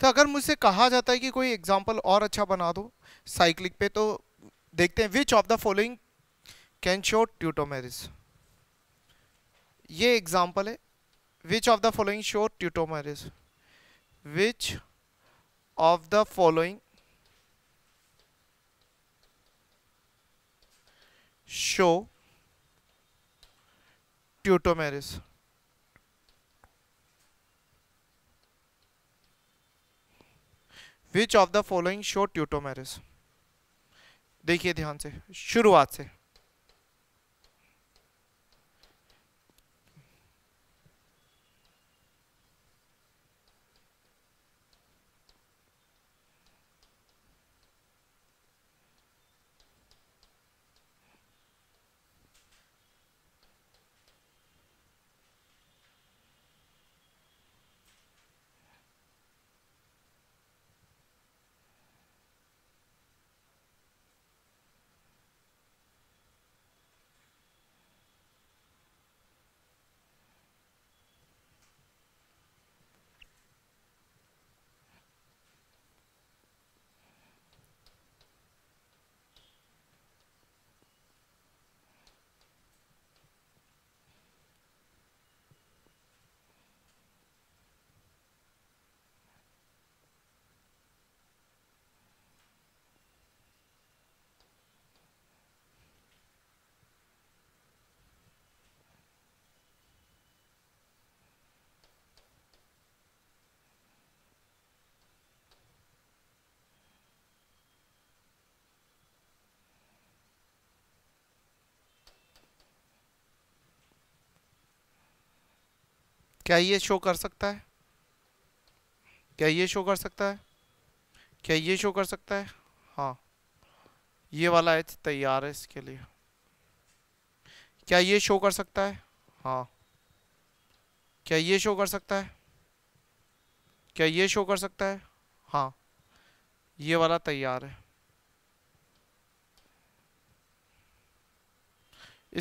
तो अगर मुझसे कहा जाता है कि कोई एग्जाम्पल और अच्छा बना दो साइक्लिक पे तो देखते हैं which of the following can show tautomerism ये एग्जाम्पल है which of the following show tautomerism which of the following show tautomerism which of the following show tautomerism देखिए ध्यान से शुरुआत से क्या ये शो कर सकता है क्या ये शो कर सकता है क्या ये शो कर सकता है हाँ ये वाला एच तैयार है इसके लिए क्या ये शो कर सकता है हाँ क्या ये शो कर सकता है क्या ये शो कर सकता है हाँ ये वाला तैयार है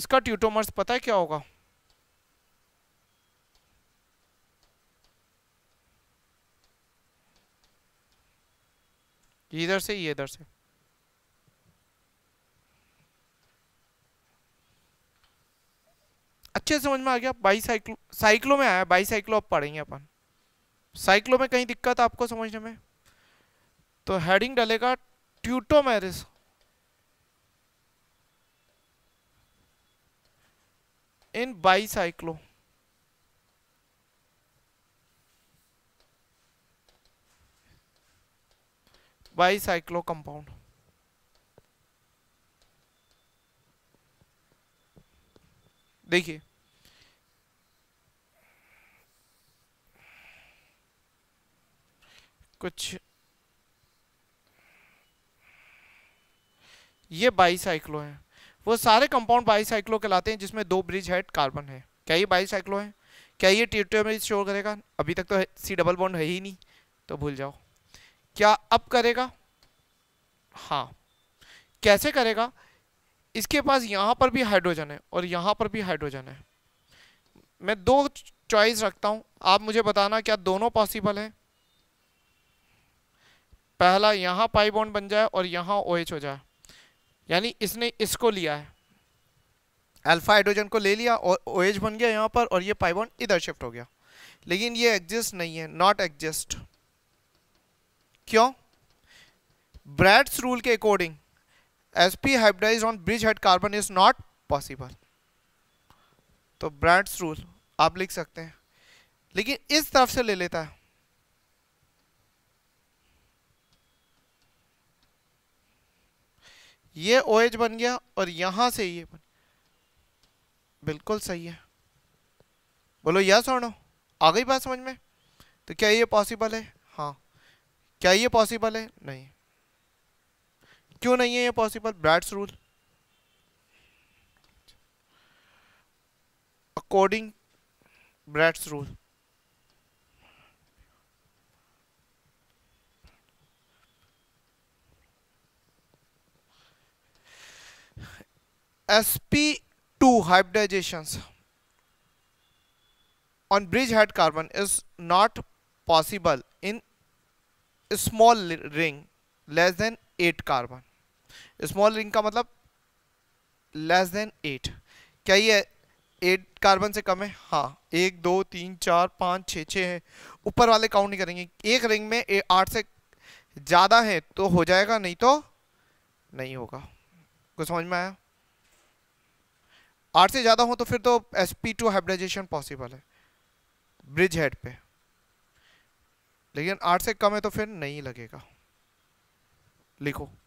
इसका ट्यूटोमर्स पता है क्या होगा इधर से ये इधर से अच्छे समझ में आ गया बाई साइक्लो साइक्लो में आया बाई साइक्लो अब पढ़ेंगे अपन साइक्लो में कहीं दिक्कत आपको समझने में तो हेडिंग डलेगा tautomerism in bi cyclo cyclo compound देखिए कुछ ये साइक्लो है वो सारे कंपाउंड साइक्लो कहलाते हैं जिसमें दो ब्रिज हेड कार्बन है क्या ये बाई साइक्लो है क्या ये ट्यूटोरियल में स्टोर करेगा अभी तक तो सी डबल बॉन्ड है ही नहीं तो भूल जाओ क्या अब करेगा हाँ कैसे करेगा इसके पास यहाँ पर भी हाइड्रोजन है और यहाँ पर भी हाइड्रोजन है मैं दो चॉइस रखता हूँ आप मुझे बताना क्या दोनों पॉसिबल है पहला यहाँ पाई बॉन्ड बन जाए और यहाँ ओ OH हो जाए यानी इसने इसको लिया है अल्फा हाइड्रोजन को ले लिया और ओ OH बन गया यहाँ पर और ये पाई बॉन्ड इधर शिफ्ट हो गया लेकिन ये एग्जिस्ट नहीं है नॉट एग्जिस्ट क्यों ब्रैड्स रूल के according S P on bridge head carbon is not possible तो ब्रैड्स रूल आप लिख सकते हैं लेकिन इस तरफ से ले लेता है ये ओ OH बन गया और यहां से ये बन बिल्कुल सही है बोलो यस और नो आ गई बात समझ में तो क्या ये पॉसिबल है हाँ क्या ये पॉसिबल है नहीं क्यों नहीं है ये possible Bredt's rule according Bredt's rule sp2 hybridizations on bridge head carbon is not possible small ring less than eight carbon small ring का मतलब लेस देन एट क्या ये एट कार्बन से कम है हाँ एक दो तीन चार पाँच छः छः है ऊपर वाले काउंट नहीं करेंगे एक रिंग में आठ से ज़्यादा है तो हो जाएगा नहीं तो नहीं होगा कुछ समझ में आया आठ से ज़्यादा हो तो फिर तो S P two hybridization possible है ब्रिज हेड पे लेकिन आठ से कम है तो फिर नहीं लगेगा लिखो